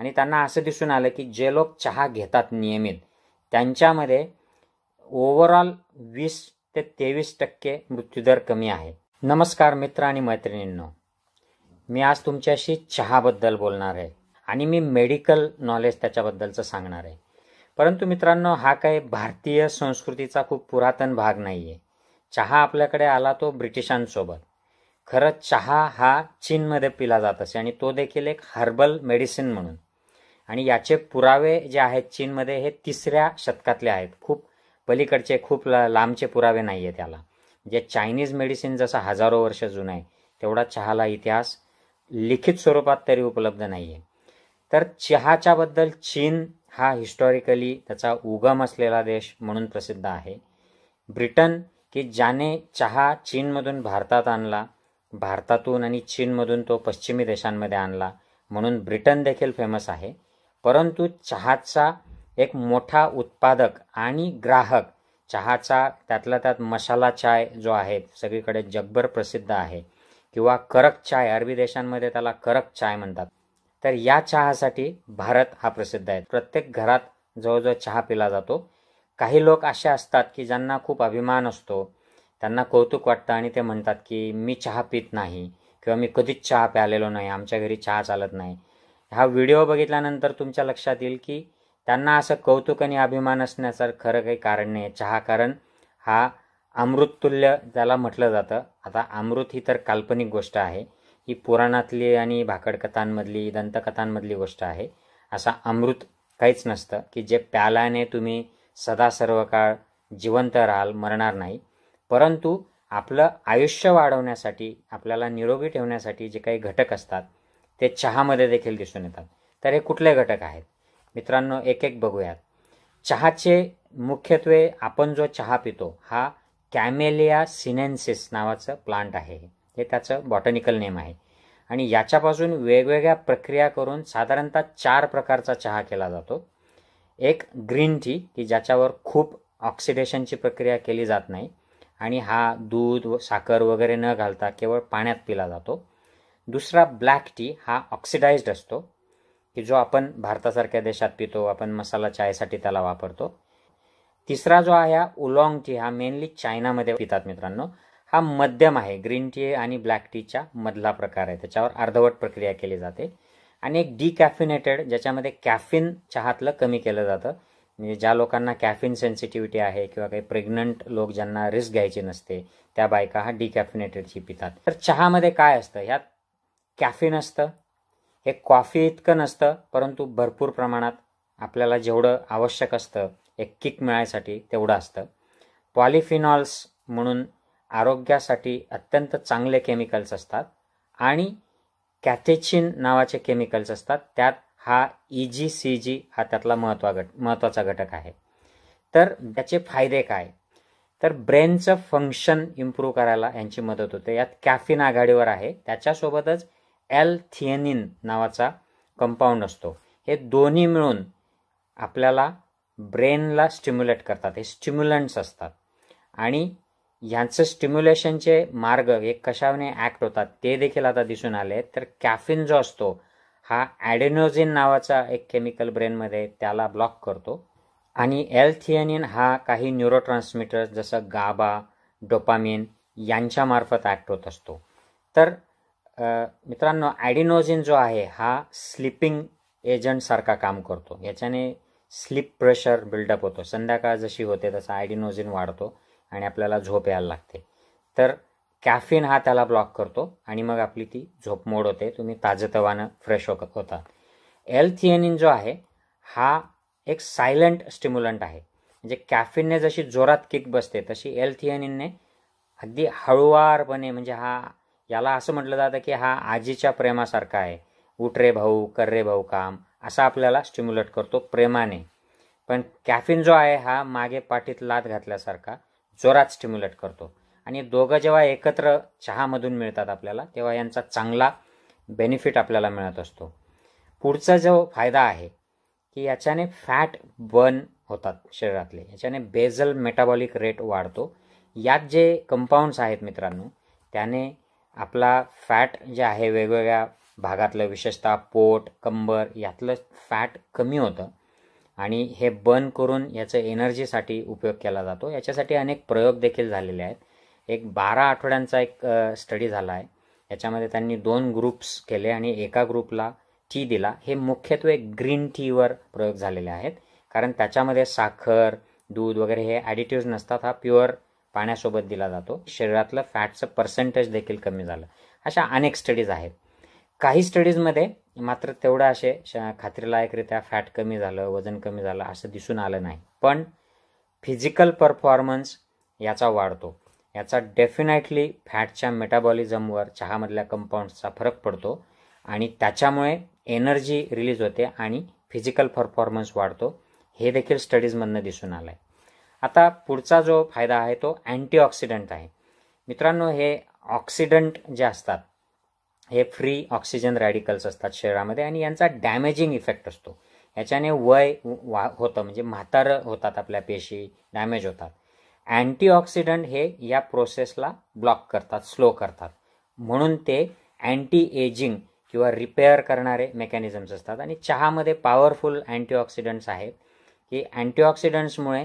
आणि त्यांना असं दिसून आलं की जे लोक चहा घेतात नियमित त्यांच्यामध्ये ओव्हरऑल वीस ते तेवीस टक्के मृत्यूदर कमी आहे नमस्कार मित्र आणि मैत्रिणींनो मी आज तुमच्याशी चहाबद्दल बोलणार आहे आणि मी मेडिकल नॉलेज त्याच्याबद्दलचं सांगणार आहे परंतु मित्रांनो हा काही भारतीय संस्कृतीचा खूप पुरातन भाग नाही आहे चहा आपल्याकडे आला तो ब्रिटिशांसोबत खरं चहा हा चीनमध्ये पिला जात असे आणि तो देखील एक हर्बल मेडिसिन म्हणून आणि याचे पुरावे जे आहेत चीनमध्ये हे तिसऱ्या शतकातले आहेत खूप पलीकडचे खूप लांबचे पुरावे नाही आहे त्याला जे चायनीज मेडिसिन जसं हजारो वर्ष जुना आहे तेवढा चहाला इतिहास लिखित स्वरूपात तरी उपलब्ध नाही आहे तर चहाच्याबद्दल चीन हा हिस्टॉरिकली त्याचा उगम असलेला देश म्हणून प्रसिद्ध आहे ब्रिटन की ज्याने चहा चीनमधून भारतात आणला भारतातून आणि चीनमधून तो पश्चिमी देशांमध्ये आणला म्हणून ब्रिटन देखील फेमस आहे परंतु चहाचा एक मोठा उत्पादक आणि ग्राहक चहाचा त्यातला त्यात मसाला चाय जो आहे सगळीकडे जगभर प्रसिद्ध आहे किंवा करक चाय अरबी देशांमध्ये त्याला करक चाय म्हणतात तर या चहासाठी भारत हा प्रसिद्ध आहे प्रत्येक घरात जवळजवळ चहा पिला जातो काही लोक असे असतात की ज्यांना खूप अभिमान असतो त्यांना कौतुक वाटतं आणि ते म्हणतात की मी चहा पित नाही किंवा मी कधीच चहा प्यालेलो नाही आमच्या घरी चहा चालत नाही हा व्हिडिओ बघितल्यानंतर तुमच्या लक्षात येईल की त्यांना असं कौतुक आणि अभिमान असण्याचं खरं काही कारण नाही आहे चहा कारण हा अमृततुल्य त्याला म्हटलं जातं आता अमृत ही तर काल्पनिक गोष्ट आहे ही पुराणातली आणि भाकडकथांमधली दंतकथांमधली गोष्ट आहे असा अमृत काहीच नसतं की जे प्यालाने तुम्ही सदा सर्व काळ जिवंत राहाल मरणार नाही परंतु आपलं आयुष्य वाढवण्यासाठी आपल्याला निरोगी ठेवण्यासाठी जे काही घटक असतात ते चहामध्ये देखील दिसून येतात तर हे कुठले घटक आहेत मित्रांनो एक एक बघूयात चहाचे मुख्यत्वे आपण जो चहा पितो हा कॅमेलिया सिनेन्सिस नावाचं प्लांट आहे हे त्याचं बॉटनिकल नेम आहे आणि याच्यापासून वेगवेगळ्या प्रक्रिया करून साधारणतः चार प्रकारचा चहा केला जातो एक ग्रीन टी की ज्याच्यावर खूप ऑक्सिडेशनची प्रक्रिया केली जात नाही आणि हा दूध व साखर वगैरे न घालता केवळ पाण्यात पिला जातो दुसरा ब्लॅक टी हा ऑक्सिडाइज्ड असतो की जो आपण भारतासारख्या देशात पितो आपण मसाला चायसाठी त्याला वापरतो तिसरा जो आहे हा उलॉंग टी हा मेनली चायनामध्ये पितात मित्रांनो हा मध्यम आहे ग्रीन टी आणि ब्लॅक टीच्या मधला प्रकार आहे त्याच्यावर अर्धवट प्रक्रिया केली जाते आणि एक डिकॅफिनेटेड ज्याच्यामध्ये कॅफिन चहातलं कमी केलं जातं म्हणजे ज्या लोकांना कॅफिन सेन्सिटिव्हिटी आहे किंवा काही प्रेग्नंट लोक ज्यांना रिस्क घ्यायचे नसते त्या बायका हा डिकॅफिनेटेड पितात तर चहामध्ये काय असतं ह्यात कॅफिन असतं हे कॉफी इतकं नसतं परंतु भरपूर प्रमाणात आपल्याला जेवढं आवश्यक असतं एक किक मिळायसाठी तेवढं असतं पॉलिफिनॉल्स म्हणून आरोग्यासाठी अत्यंत चांगले केमिकल्स असतात आणि कॅथेचिन नावाचे केमिकल्स असतात त्यात हा ई जी सी जी हा त्यातला महत्त्वा गट महत्त्वाचा घटक आहे तर त्याचे फायदे काय तर ब्रेनचं फंक्शन इम्प्रूव्ह करायला यांची मदत होते यात कॅफिन आघाडीवर आहे त्याच्यासोबतच एल थिएनिन नावाचा कंपाऊंड असतो हे दोन्ही मिळून आपल्याला ब्रेनला स्टिम्युलेट करतात हे स्टिम्युलंट्स असतात आणि ह्यांचं स्टिम्युलेशनचे मार्ग हे कशाने ॲक्ट होतात ते देखील आता दिसून आले तर कॅफिन जो असतो हा ॲडेनोजिन नावाचा एक केमिकल ब्रेनमध्ये त्याला ब्लॉक करतो आणि एल हा काही न्यूरोट्रान्समीटर जसं गाबा डोपामिन यांच्यामार्फत ॲक्ट होत असतो तर मित्रांनो ॲडिनोजिन जो आहे हा स्लिपिंग एजंटसारखा काम करतो याच्याने स्लिप प्रेशर बिल्डअप होतो संध्याकाळ जशी होते तसा ॲडिनोजिन वाढतो आणि आपल्याला झोप यायला लागते तर कॅफिन हा त्याला ब्लॉक करतो आणि मग आपली ती झोप मोड होते तुम्ही ताजतवानं फ्रेश हो होता एल थिएनिन जो आहे हा एक सायलंट स्टिम्युलंट आहे म्हणजे कॅफिनने जशी जोरात किक बसते तशी एल थिएनिनने अगदी हळुवारपणे म्हणजे हा याला असं म्हटलं जातं की हा आजीच्या प्रेमासारखा आहे उठ रे भाऊ कर रे भाऊ काम असा आपल्याला स्टिम्युलेट करतो प्रेमाने पण कॅफिन जो आहे हा मागे पाठीत लात घातल्यासारखा जोरात स्टिम्युलेट करतो आणि दोघं जेव्हा एकत्र चहामधून मिळतात आपल्याला तेव्हा यांचा चांगला बेनिफिट आपल्याला मिळत असतो पुढचा जो फायदा आहे की याच्याने फॅट बर्न होतात शरीरातले याच्याने बेझल मेटाबॉलिक रेट वाढतो यात जे कंपाऊंड्स आहेत मित्रांनो त्याने आपला फॅट जे आहे वेगवेगळ्या भागातलं विशेषतः पोट कंबर यातलं फॅट कमी होतं आणि हे बर्न करून याचं एनर्जीसाठी उपयोग केला जातो याच्यासाठी अनेक प्रयोग देखील झालेले आहेत एक बारा आठवड्यांचा एक स्टडी झाला आहे याच्यामध्ये त्यांनी दोन ग्रुप्स केले आणि एका ग्रुपला टी दिला हे मुख्यत्वे ग्रीन टीवर प्रयोग झालेले आहेत कारण त्याच्यामध्ये साखर दूध वगैरे हे ॲडिटिव्ज नसतात हा प्युअर पाण्यासोबत दिला जातो शरीरातलं फॅटचं पर्सेंटेज देखील कमी झालं अशा अनेक स्टडीज आहेत काही स्टडीजमध्ये मात्र तेवढं असे खात्रीलायकरीत्या फॅट कमी झालं वजन कमी झालं असं दिसून आलं नाही पण फिजिकल परफॉर्मन्स याचा वाढतो याचा डेफिनेटली फॅटच्या मेटाबॉलिझमवर चहामधल्या कंपाऊंड्सचा फरक पडतो आणि त्याच्यामुळे एनर्जी रिलीज होते आणि फिजिकल परफॉर्मन्स वाढतो हे देखील स्टडीजमधनं दिसून आलं आहे आता पुढचा जो फायदा आहे तो अँटीऑक्सिडंट आहे मित्रांनो हे ऑक्सिडंट जे असतात हे फ्री ऑक्सिजन रॅडिकल्स असतात शरीरामध्ये आणि यांचा डॅमेजिंग इफेक्ट असतो याच्याने वय वा होतं म्हणजे म्हातारं होतात आपल्या पेशी डॅमेज होतात अँटीऑक्सिडंट हे या प्रोसेसला ब्लॉक करतात स्लो करतात म्हणून ते अँटी एजिंग किंवा रिपेअर करणारे मेकॅनिझम्स असतात आणि चहामध्ये पॉवरफुल अँटीऑक्सिडंट्स आहेत की अँटीऑक्सिडंट्समुळे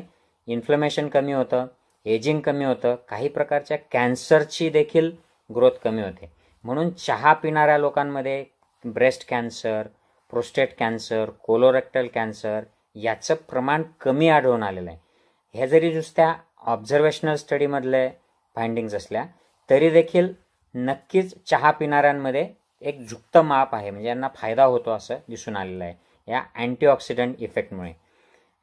इन्फ्लमेशन कमी होतं एजिंग कमी होतं काही प्रकारच्या कॅन्सरची देखील ग्रोथ कमी होते म्हणून चहा पिणाऱ्या लोकांमध्ये breast cancer prostate cancer colorectal cancer याचं प्रमाण कमी आढळून आलेलं आहे ह्या जरी नुसत्या ऑब्झर्वेशनल स्टडीमधले फायंडिंग्ज असल्या तरी देखील नक्कीच चहा पिणाऱ्यांमध्ये एक जुक्त माप आहे म्हणजे यांना फायदा होतो असं दिसून आलेलं आहे या अँटीऑक्सिडंट इफेक्टमुळे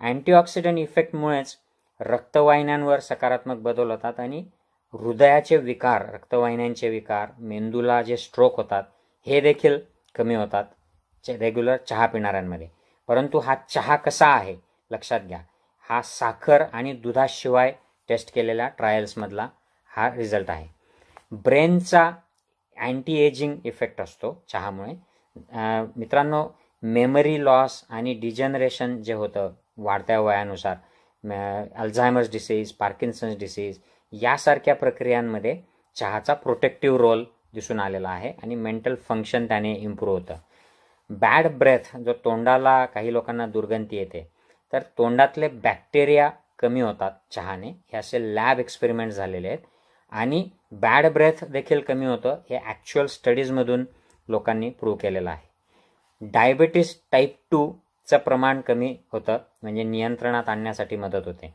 अँटीऑक्सिडंट इफेक्टमुळेच रक्तवाहिन्यांवर सकारात्मक बदल होतात आणि हृदयाचे विकार रक्तवाहिन्यांचे विकार मेंदूला जे स्ट्रोक होतात हे देखील कमी होतात चे रेग्युलर चहा पिणाऱ्यांमध्ये परंतु हा चहा कसा आहे लक्षात घ्या हा साखर आणि दुधाशिवाय टेस्ट केलेल्या ट्रायल्समधला हा रिझल्ट आहे ब्रेनचा अँटी एजिंग इफेक्ट असतो चहामुळे मित्रांनो मेमरी लॉस आणि डिजनरेशन जे होतं वाढत्या वयानुसार अल्झायमर्स डिसीज पार्किन्सन्स डिसीज यासारख्या प्रक्रियांमध्ये चहाचा प्रोटेक्टिव्ह रोल दिसून आलेला आहे आणि मेंटल फंक्शन त्याने इम्प्रूव्ह होतं बॅड ब्रेथ जो तोंडाला काही लोकांना दुर्गंधी येते तर तोंडातले बॅक्टेरिया कमी होतात चहाने हे असे लॅब एक्सपेरिमेंट झालेले आहेत आणि बॅड ब्रेथ देखील कमी होतं हे ॲक्च्युअल स्टडीजमधून लोकांनी प्रूव्ह केलेलं आहे डायबेटीस टाईप टूचं प्रमाण कमी होतं म्हणजे नियंत्रणात आणण्यासाठी मदत होते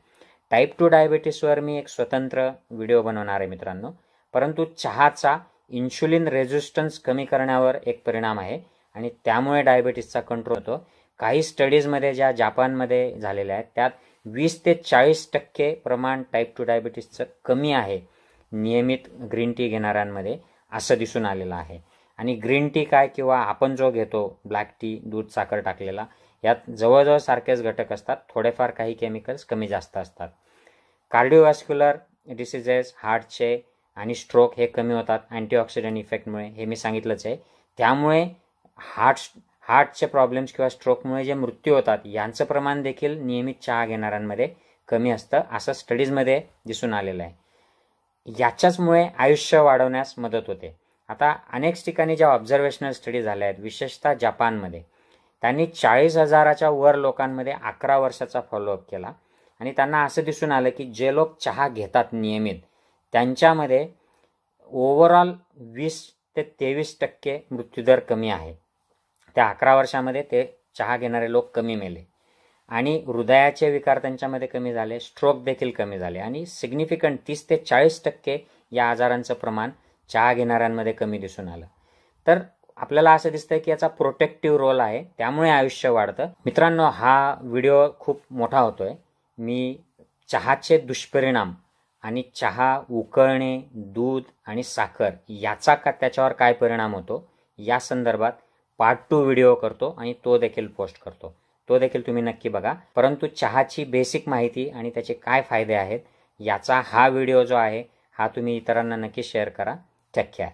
टाईप टू डायबेटीसवर मी एक स्वतंत्र व्हिडिओ बनवणार आहे मित्रांनो परंतु चहाचा इन्शुलिन रेझिस्टन्स कमी करण्यावर एक परिणाम आहे आणि त्यामुळे डायबिटीसचा कंट्रोल होतो काही स्टडीजमध्ये ज्या जापानमध्ये झालेल्या आहेत त्यात वीस ते चाळीस टक्के प्रमाण टाईप टू डायबिटीसचं कमी आहे नियमित ग्रीन टी घेणाऱ्यांमध्ये असं दिसून आलेलं आहे आणि ग्रीन टी काय किंवा आपण जो घेतो ब्लॅक टी दूध साखर टाकलेला यात जवळजवळ सारखेच घटक असतात थोडेफार काही केमिकल्स कमी जास्त असतात कार्डिओवॅस्क्युलर डिसिजेस हार्टचे आणि स्ट्रोक हे कमी होतात अँटीऑक्सिडंट इफेक्टमुळे हे मी सांगितलंच आहे त्यामुळे हार्ट हार्टचे प्रॉब्लेम्स किंवा स्ट्रोकमुळे जे मृत्यू होतात यांचं प्रमाण देखील नियमित चहा घेणाऱ्यांमध्ये कमी असतं असं स्टडीजमध्ये दिसून आलेलं आहे याच्याचमुळे आयुष्य वाढवण्यास मदत होते आता अनेक ठिकाणी ज्या ऑब्झर्वेशनल स्टडी झाल्या आहेत विशेषतः जपानमध्ये त्यांनी चाळीस हजाराच्या वर लोकांमध्ये अकरा वर्षाचा फॉलोअप केला आणि त्यांना असं दिसून आलं की जे लोक चहा घेतात नियमित त्यांच्यामध्ये ओव्हरऑल वीस ते तेवीस टक्के मृत्यूदर कमी आहे त्या अकरा वर्षामध्ये ते चहा घेणारे लोक कमी मेले आणि हृदयाचे विकार त्यांच्यामध्ये कमी झाले स्ट्रोक देखील कमी झाले आणि सिग्निफिकंट तीस ते चाळीस टक्के या आजारांचं प्रमाण चहा घेणाऱ्यांमध्ये कमी दिसून आलं तर आपल्याला असं दिसतं की याचा प्रोटेक्टिव्ह रोल आहे त्यामुळे आयुष्य वाढतं मित्रांनो हा व्हिडिओ खूप मोठा होतो मी चहाचे दुष्परिणाम आणि चहा उकळणे दूध आणि साखर याचा का त्याच्यावर काय परिणाम होतो या संदर्भात पार्ट टू व्हिडिओ करतो आणि तो देखील पोस्ट करतो तो देखील तुम्ही नक्की बघा परंतु चहाची बेसिक माहिती आणि त्याचे काय फायदे आहेत याचा हा व्हिडिओ जो आहे हा तुम्ही इतरांना नक्की शेअर करा टेक